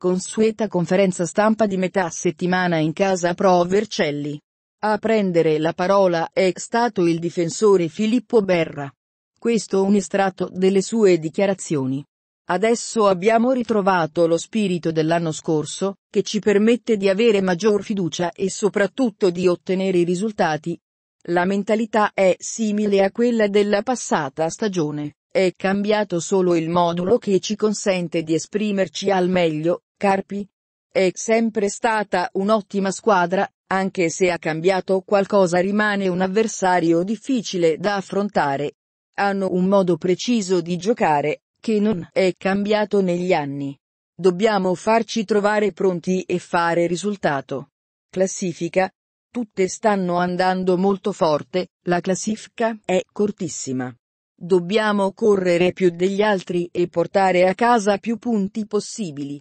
consueta conferenza stampa di metà settimana in casa pro Vercelli. A prendere la parola è stato il difensore Filippo Berra. Questo un estratto delle sue dichiarazioni. Adesso abbiamo ritrovato lo spirito dell'anno scorso, che ci permette di avere maggior fiducia e soprattutto di ottenere i risultati. La mentalità è simile a quella della passata stagione, è cambiato solo il modulo che ci consente di esprimerci al meglio, Carpi. È sempre stata un'ottima squadra, anche se ha cambiato qualcosa rimane un avversario difficile da affrontare. Hanno un modo preciso di giocare, che non è cambiato negli anni. Dobbiamo farci trovare pronti e fare risultato. Classifica. Tutte stanno andando molto forte, la classifica è cortissima. Dobbiamo correre più degli altri e portare a casa più punti possibili.